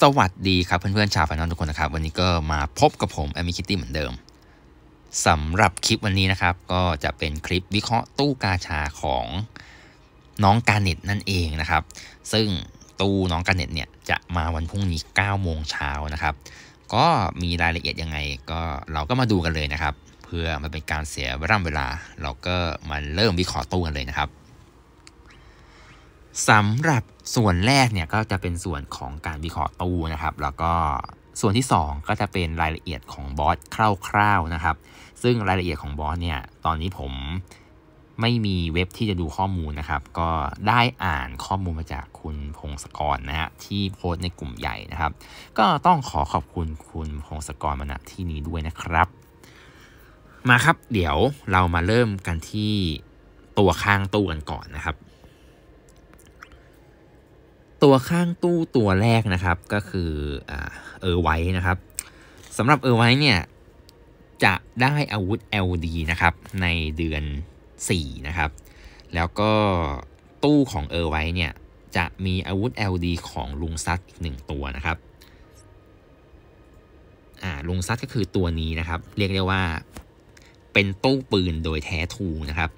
สวัสดีครับเพื่อนๆชาวแฟนองทุกคนนะครับวันนี้ก็มาพบกับผมแอมิคิตตี้เหมือนเดิมสำหรับคลิปวันนี้นะครับก็จะเป็นคลิปวิเคราะห์ตู้กาชาของน้องกาเน็ตนั่นเองนะครับ ซึ่งตู้น้องกาเน็ตเนี่ยจะมาวันพรุ่งนี้9โมงเช้านะครับก็มีรายละเอียดยังไงก็เราก็มาดูกันเลยนะครับเพื่อมันเป็นการเสียเวลา เราก็มาเริ่มวิเคราะห์ตู้กันเลยนะครับสำหรับส่วนแรกเนี่ยก็จะเป็นส่วนของการวิเคราะห์ตู้นะครับ แล้วก็ส่วนที่2ก็จะเป็นรายละเอียดของบอสคร่าวๆนะครับ ซึ่งรายละเอียดของบอสเนี่ยตอนนี้ผมไม่มีเว็บที่จะดูข้อมูลนะครับ ก็ได้อ่านข้อมูลมาจากคุณพงศกรนะฮะที่โพสต์ในกลุ่มใหญ่นะครับ ก็ต้องขอขอบคุณคุณพงศกรมาณที่นี้ด้วยนะครับ มาครับเดี๋ยวเรามาเริ่มกันที่ตัวข้างตู้กันก่อนนะครับตัวข้างตู้ตัวแรกนะครับก็คือเออไว้นะครับสำหรับเออไว้เนี่ย จะได้อาวุธ LD นะครับ ในเดือน 4 นะครับ แล้วก็ตู้ของเออไว้เนี่ย จะมีอาวุธ LD ของลุงซัดอีกหนึ่งตัวนะครับอ่าลุงซัดก็คือตัวนี้นะครับ เรียกได้ว่าเป็นตู้ปืนโดยแท้ทูนะครับ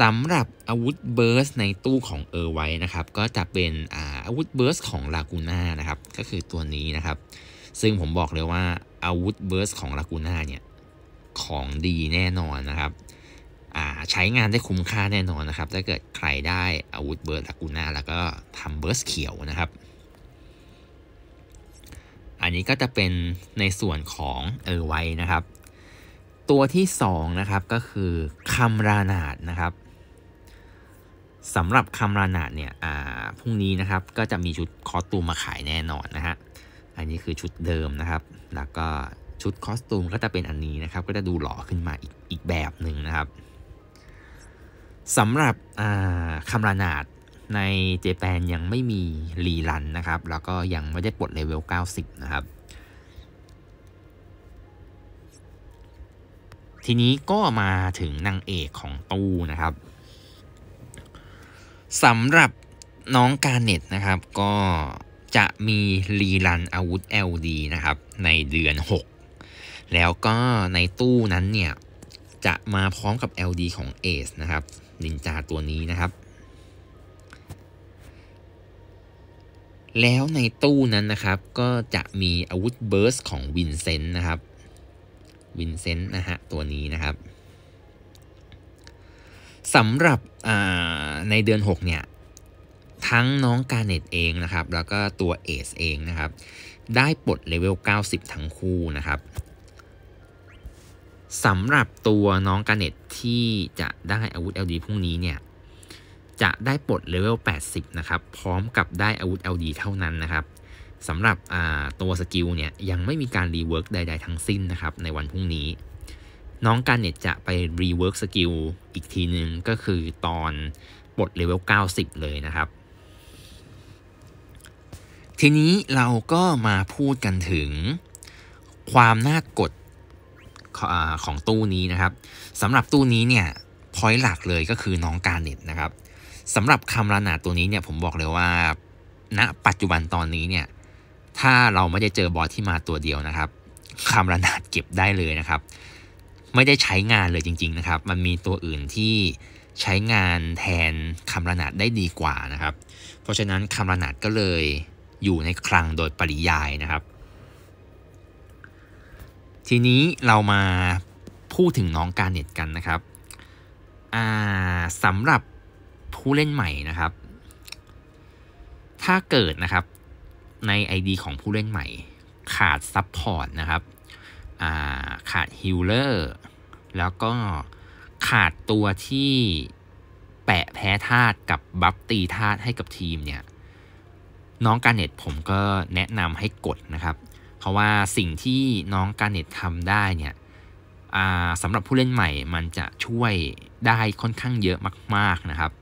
สำหรับอาวุธเบิร์สในตู้ของเออไว้นะครับ ก็จะเป็นอาวุธเบิร์สของลากูน่านะครับก็คือตัวนี้นะครับ ซึ่งผมบอกเลยว่าอาวุธเบิร์สของลากูน่าเนี่ยของดีแน่นอนนะครับ ใช้งานได้คุ้มค่าแน่นอนนะครับ ถ้าเกิดใครได้อาวุธเบิร์สลากูน่าแล้วก็ทำเบิร์สเขียวนะครับ อันนี้ก็จะเป็นในส่วนของเออไว้นะครับตัวที่2นะครับก็คือคำรานาดนะครับสำหรับคำรานาดเนี่ยพรุ่งนี้นะครับก็จะมีชุดคอสตูมมาขายแน่นอนนะฮะอันนี้คือชุดเดิมนะครับ แล้วก็ชุดคอสตูม ก็จะเป็นอันนี้นะครับ ก็จะดูหล่อขึ้นมาอีกอีกแบบหนึ่งนะครับสำหรับคำรานาดในเจแปนยังไม่มีรีรันนะครับแล้วก็ยังไม่ได้ปลดเลเวล90 นะครับทีนี้ก็มาถึงนางเอกของตู้นะครับสำหรับน้องการเน็ตนะครับ ก็จะมีรีรันอาวุธ LD นะครับ ในเดือน 6 แล้วก็ในตู้นั้นเนี่ย จะมาพร้อมกับ LD ของเอสนะครับนินจาตัวนี้นะครับ แล้วในตู้นั้นนะครับก็จะมีอาวุธเบิร์สของวินเซนต์นะครับวินเซนต์นะฮะตัวนี้นะครับสำหรับในเดือน 6 เนี่ย ทั้งน้องกาเน็ตเองนะครับแล้วก็ตัวเอสเองนะครับ ได้ปลดเลเวล 90 ทั้งคู่นะครับสำหรับตัวน้องกาเน็ตที่จะได้อาวุธ LD พรุ่งนี้เนี่ยจะได้ปลดเลเวล 80 นะครับ พร้อมกับได้อาวุธ LD เท่านั้นนะครับสำหรับตัวสกิลเนี่ยยังไม่มีการรีเวิร์กใดๆทั้งสิ้นนะครับ ในวันพรุ่งนี้ น้องกันเนี่ยจะไปรีเวิร์กสกิลอีกทีนึง ก็คือตอนบทเลเวล90 เลยนะครับ ทีนี้เราก็มาพูดกันถึงความน่ากดของตู้นี้นะครับสำหรับตู้นี้เนี่ยพอยต์หลักเลยก็คือน้องการเน็ตนะครับสำหรับคำระนาดตัวนี้เนี่ยผมบอกเลยว่าณนะปัจจุบันตอนนี้เนี่ยถ้าเราไม่ได้เจอบอสที่มาตัวเดียวนะครับ คำระนาดเก็บได้เลยนะครับ ไม่ได้ใช้งานเลยจริง ๆนะครับ มันมีตัวอื่นที่ใช้งานแทนคำระนาดได้ดีกว่านะครับ เพราะฉะนั้นคำระนาดก็เลยอยู่ในคลังโดยปริยายนะครับ ทีนี้เรามาพูดถึงน้องการเน็ตกันนะครับ สำหรับผู้เล่นใหม่นะครับ ถ้าเกิดนะครับใน ID ของผู้เล่นใหม่ขาดซับพอร์ตนะครับขาดฮิลเลอร์ แล้วก็ขาดตัวที่แปะแพ้ธาตุกับบัฟตีธาตุให้กับทีมเนี่ย น้องการเน็ตผมก็แนะนำให้กดนะครับ เพราะว่าสิ่งที่น้องการเน็ตทำได้เนี่ย สำหรับผู้เล่นใหม่ มันจะช่วยได้ค่อนข้างเยอะมาก ๆนะครับ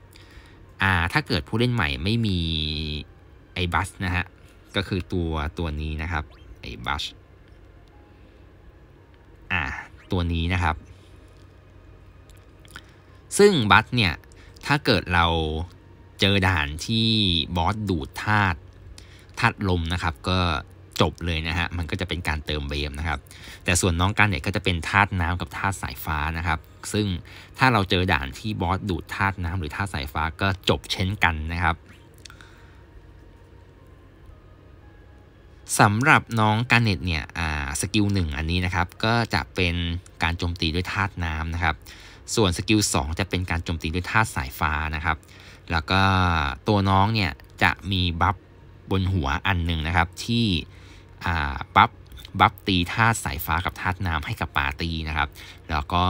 ถ้าเกิดผู้เล่นใหม่ไม่มีไอบัสนะฮะก็คือตัวตัวนี้นะครับ ไอ้บัชอ่าตัวนี้นะครับ ซึ่งบัสเนี่ย ถ้าเกิดเราเจอด่านที่บอสดูดธาตุธาตุลมนะครับก็จบเลยนะฮะ มันก็จะเป็นการเติมเบมนะครับ แต่ส่วนน้องกันเนี่ยก็จะเป็นธาตุน้ำกับธาตุสายฟ้านะครับ ซึ่งถ้าเราเจอด่านที่บอสดูดธาตุน้ำ หรือธาตุสายฟ้าก็จบเช่นกันนะครับสำหรับน้องการเน็ตเนี่ยสกิลหนึ่งอันนี้นะครับ ก็จะเป็นการโจมตีด้วยธาตุน้ำนะครับ ส่วนสกิล2จะเป็นการโจมตีด้วยธาตุสายฟ้านะครับ แล้วก็ตัวน้องเนี่ยจะมีบัฟบนหัวอันหนึ่งนะครับ ที่บัฟบัฟตีธาตุสายฟ้ากับธาตุน้ำให้กับปาร์ตี้นะครับ แล้วก็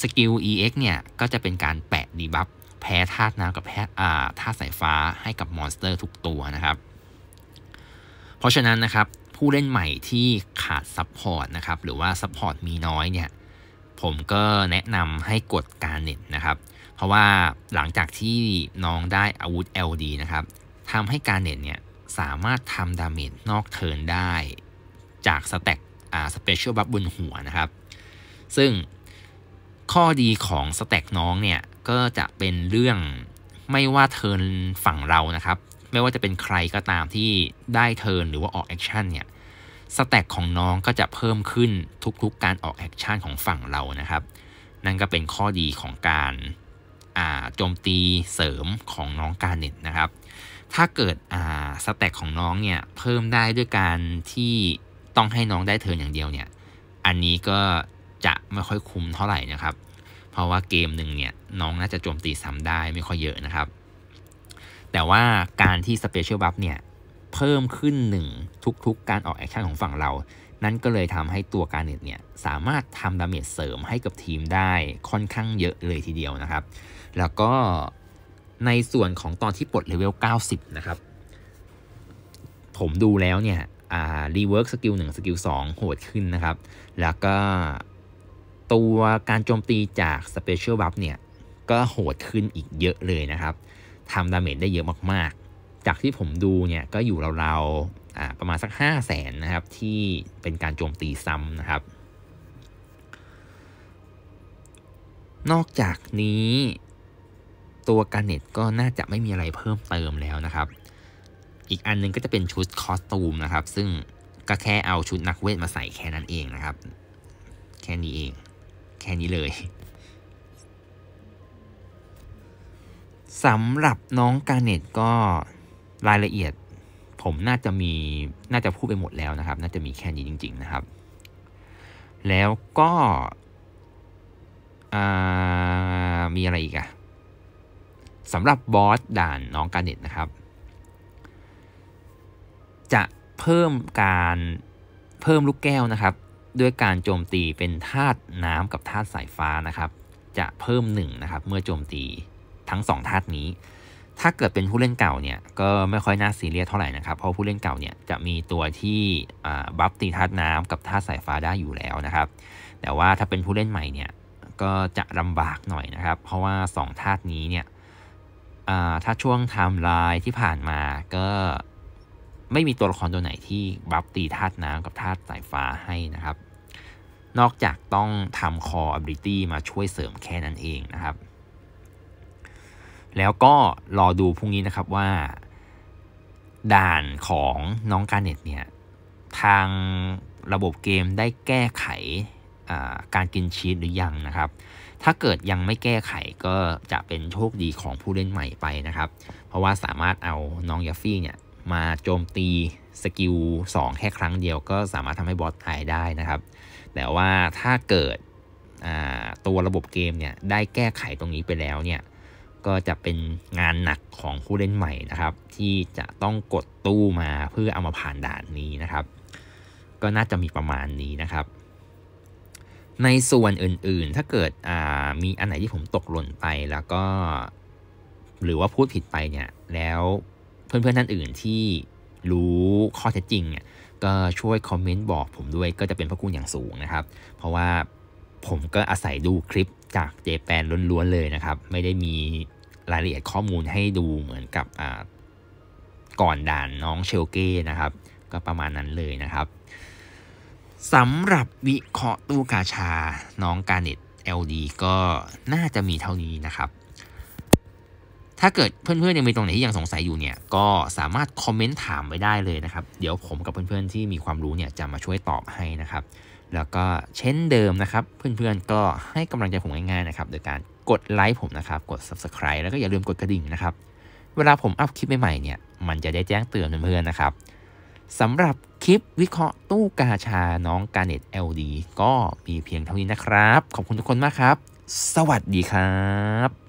สกิล EX เนี่ยก็จะเป็นการแปะดีบัฟแพ้ธาตุน้ำกับแพ้ธาตุสายฟ้าให้กับมอนสเตอร์ทุกตัวนะครับราะฉะนั้นนะครับ ผู้เล่นใหม่ที่ขาดซัพพอร์ตนะครับหรือว่าซัพพอร์ตมีน้อยเนี่ยผมก็แนะนำให้กดการเน็ตนะครับ เพราะว่าหลังจากที่น้องได้อาวุธ LD นะครับทำให้การเน็ตเนี่ยสามารถทำดาเมจนอกเทินได้จากสเต็กอ่าสเปเชียลบัฟบนหัวนะครับ ซึ่งข้อดีของสเต็กน้องเนี่ยก็จะเป็นเรื่องไม่ว่าเทินฝั่งเรานะครับไม่ว่าจะเป็นใครก็ตามที่ได้เทิร์นหรือว่าออกแอคชั่นเนี่ยสแต็กของน้องก็จะเพิ่มขึ้นทุกๆการออกแอคชั่นของฝั่งเรานะครับนั่นก็เป็นข้อดีของการโจมตีเสริมของน้องการเน็ตนะครับ ถ้าเกิดสแต็กของน้องเนี่ยเพิ่มได้ด้วยการที่ต้องให้น้องได้เทิร์นอย่างเดียวเนี่ยอันนี้ก็จะไม่ค่อยคุ้มเท่าไหร่นะครับ เพราะว่าเกมหนึ่งเนี่ยน้องน่าจะโจมตีซ้ำได้ไม่ค่อยเยอะนะครับแต่ว่าการที่สเปเชียลบัฟเนี่ยเพิ่มขึ้นหนึ่งทุกๆ การออกแอคชั่นของฝั่งเรา นั่นก็เลยทำให้ตัวการเน็ตเนี่ยสามารถทำดาเมจเสริมให้กับทีมได้ค่อนข้างเยอะเลยทีเดียวนะครับ แล้วก็ในส่วนของตอนที่ปลดเลเวล 90 นะครับ ผมดูแล้วเนี่ยรีเวิร์กสกิลหนึ่งสกิลสองโหดขึ้นนะครับ แล้วก็ตัวการโจมตีจากสเปเชียลบัฟเนี่ยก็โหดขึ้นอีกเยอะเลยนะครับทำดาเมจได้เยอะมากๆ จากที่ผมดูเนี่ย ก็อยู่เราๆประมาณสัก5 0 0แสนนะครับที่เป็นการโจมตีซ้ำนะครับ นอกจากนี้ ตัวการเน็ตก็น่าจะไม่มีอะไรเพิ่มเติมแล้วนะครับ อีกอันนึงก็จะเป็นชุดคอสตูม นะครับ ซึ่งก็แค่เอาชุดนักเวทมาใส่แค่นั้นเองนะครับ แค่นี้เอง แค่นี้เลยสำหรับน้องกาเน็ตก็รายละเอียดผมน่าจะมีน่าจะพูดไปหมดแล้วนะครับ น่าจะมีแค่นี้จริง ๆนะครับ แล้วก็มีอะไรอีกอะสำหรับบอสด่านน้องกาเน็ตนะครับ จะเพิ่มการเพิ่มลูกแก้วนะครับ ด้วยการโจมตีเป็นธาตุน้ำกับธาตุสายฟ้านะครับ จะเพิ่มหนึ่งนะครับ เมื่อโจมตีทั้ง2ธาตุนี้ ถ้าเกิดเป็นผู้เล่นเก่าเนี่ย ก็ไม่ค่อยน่าซีเรียสเท่าไหร่นะครับ เพราะผู้เล่นเก่าเนี่ยจะมีตัวที่บัฟตีธาตุน้ำกับธาตุสายฟ้าได้อยู่แล้วนะครับ แต่ว่าถ้าเป็นผู้เล่นใหม่เนี่ย ก็จะลำบากหน่อยนะครับ เพราะว่า2ธาตุนี้เนี่ยถ้าช่วงไทม์ไลน์ที่ผ่านมา ก็ไม่มีตัวละครตัวไหนที่ บัฟตีธาตุน้ำกับธาตุสายฟ้าให้นะครับ นอกจากต้องทำคออบิลิตี้มาช่วยเสริมแค่นั้นเองนะครับแล้วก็รอดูพรุ่งนี้นะครับว่า ด่านของน้องการเน็ตเนี่ยทางระบบเกมได้แก้ไขการกินชีสหรือยังนะครับถ้าเกิดยังไม่แก้ไขก็จะเป็นโชคดีของผู้เล่นใหม่ไปนะครับ เพราะว่าสามารถเอาน้องยัฟฟี่เนี่ยมาโจมตีสกิล 2 แค่ครั้งเดียวก็สามารถทำให้บอสตายได้นะครับ แต่ว่าถ้าเกิดตัวระบบเกมเนี่ยได้แก้ไขตรงนี้ไปแล้วเนี่ยก็จะเป็นงานหนักของผู้เล่นใหม่นะครับ ที่จะต้องกดตู้มาเพื่อเอามาผ่านด่านนี้นะครับ ก็น่าจะมีประมาณนี้นะครับ ในส่วนอื่นๆ ถ้าเกิดมีอันไหนที่ผมตกหล่นไปแล้วก็ หรือว่าพูดผิดไปเนี่ยแล้วเพื่อนๆท่านอื่นที่รู้ข้อเท็จจริงเนี่ยก็ช่วยคอมเมนต์บอกผมด้วยก็จะเป็นพระคุณอย่างสูงนะครับ เพราะว่าผมก็อาศัยดูคลิปจากเจแปนล้วนๆเลยนะครับไม่ได้มีรายละเอียดข้อมูลให้ดูเหมือนกับก่อนด่านน้องเชลเก้นะครับก็ประมาณนั้นเลยนะครับสำหรับวิเคราะห์ตู้กาชา น้องกาเน็ต LD ก็น่าจะมีเท่านี้นะครับ ถ้าเกิดเพื่อนๆยังมีตรงไหนที่ยังสงสัยอยู่เนี่ยก็สามารถคอมเมนต์ถามไว้ได้เลยนะครับเดี๋ยวผมกับเพื่อน ๆที่มีความรู้เนี่ยจะมาช่วยตอบให้นะครับ แล้วก็เช่นเดิมนะครับ เพื่อนๆ ก็ให้กำลังใจผมง่ายๆนะครับโดยการกดไลค์ผมนะครับ กด subscribe แล้วก็อย่าลืมกดกระดิ่งนะครับ เวลาผมอัพคลิปใหม่ๆเนี่ย มันจะได้แจ้งเตือนเพื่อนๆนะครับ สำหรับคลิปวิเคราะห์ตู้กาชาน้องกาเน็ต LD ก็มีเพียงเท่านี้นะครับ ขอบคุณทุกคนมากครับ สวัสดีครับ